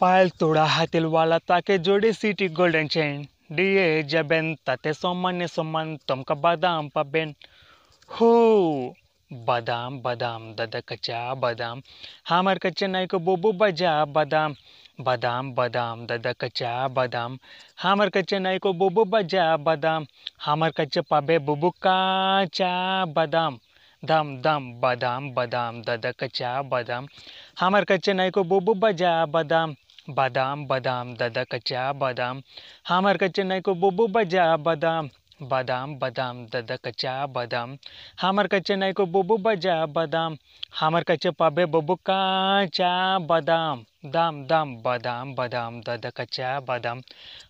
पायल तोडा हाथी वाला ताके जोडी सिटी गोल्डन चेन डीए जबेन ताते सोमान सोमान तुमका बादाम पबेन हो बादाम बादाम दादा कच्चा बादाम हमार कच्चे नाई को बोबो बजा बादाम बादाम बादाम दादा कच्चा बादाम हमार कच्चे नाई को बोबो बजा बादाम हमार कच्चे पाबे बोबो काचा बादाम दम दम बादाम बादाम दादा कच्चा बादाम हमार कच्चे नाई को बोबो बजा बादाम बादाम बादाम दादा कच्चा बादाम हमार कच्चे नाई को बोबो बजा बादाम बादाम बादाम दादा कच्चा बादाम हमार कच्चे नाई को बोबो बजा बादाम हमार कच्चे पाबे बोबो काचा बादाम दाम दाम बादाम बादाम दादा कच्चा बादाम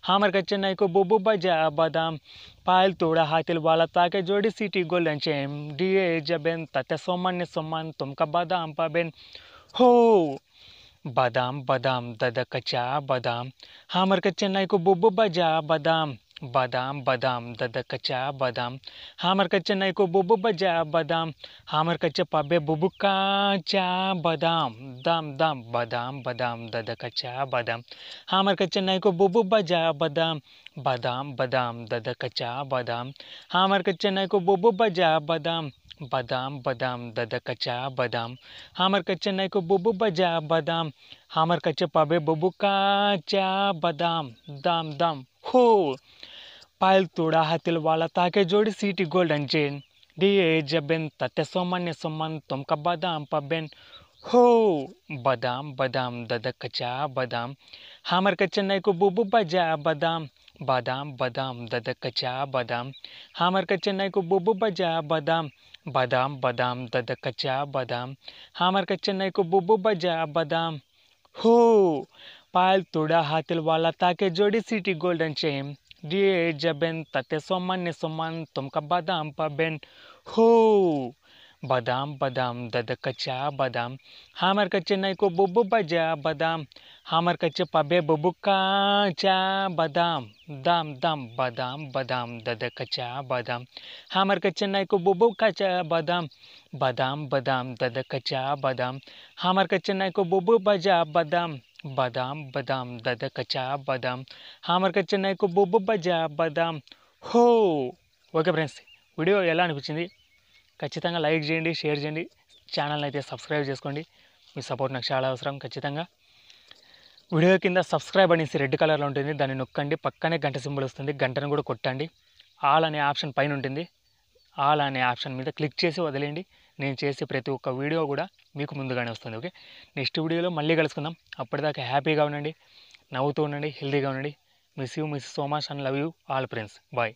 हमार कच्चे नाई को बोबो बजा बादाम पायल तोड़ा हाथिल वाला ताके जोड़ी सिटी गोलन चेम डीए जबेन तत्या सोमान ने सोमान तुमका बादाम पाबेन हो बदाम बदाम ದದ कचा बदाम हामर ಮರ್ಕ चेन्नई को ಬೊಬ್ಬ बजा बदाम बदाम बदाम दद कचा बदाम हामर के चेन्नई को बुबु बजा बदाम हामर कच्चे पाबे बुबु काचा बदाम दम दम बदाम बदाम दद कचा बदाम हामर के चेन्नई को बुबु बजा बदाम बदाम बदाम दद कचा बदाम हामर के चेन्नई को बुबु बजा बदाम बदाम बदाम दद कचा बदाम हमार कच्चे नहीं को बुबू बजा बदाम हमार कच्चे पाबे बुबू काचा बदाम दाम दाम हो पायल तोड़ा हाथिल वाला ताके जोड़ी सीटी गोल्डन चेन दिए जबेन तते सोमन सोमन तुमका बदाम पबेन हो बदाम बदाम दद कचा बदाम हमार कच्चे नहीं को बुबू बजा बदाम बादाम बादाम दद कचा बादाम हमर कच्चे को बुबू बजा बादाम बादाम बादाम दद कचा बादाम हमर कच्चे को बुबू बजा बादाम हो पायल तोड़ा हाथिल वाला ताके जोड़ी सिटी गोल्डन चेन दिए जबेन तते सोमन सोमान सोमन तुमका बादाम पबेन हो बदाम बदाम दद कचा बदाम हमर कच्चे को बुबू बजा बदाम हामर कच्चे पबे बुबू काचा बदाम दाम दाम बदाम बदाम दद कचा बदाम हमर कच्चे को बुबू कचा बदाम बदाम बदाम दद कचा बदाम हमर कच्चे को बुबू बजा बदाम बदाम बदाम दद कचा बदाम हमर कच्चे को बुबू बजा बदाम हो ओके फ्रेंड्स वीडियो एला అనిపించింది ఖచ్చితంగా లైక్ చేయండి షేర్ చేయండి ఛానల్ని అయితే సబ్స్క్రైబ్ చేసుకోండి మీ సపోర్ట్ నాకు చాలా అవసరం ఖచ్చితంగా వీడియో కింద సబ్స్క్రైబ్ అనేసి రెడ్ కలర్లో ఉంటుంది దాన్ని నొక్కండి పక్కనే గంట సింబల్ వస్తుంది గంటను కూడా కొట్టండి ఆల్ అనే ఆప్షన్ పైన ఉంటుంది ఆల్ అనే ఆప్షన్ మీద క్లిక్ చేసి వదిలేయండి నేను చేసే ప్రతి ఒక్క వీడియో కూడా మీకు ముందుగానే వస్తుంది ఓకే నెక్స్ట్ వీడియోలో మళ్ళీ కలుసుకుందాం అప్పటిదాకా హ్యాపీగా ఉండండి నవ్వుతూ ఉండండి హెల్దీగా ఉండండి miss you miss so much and love you all friends bye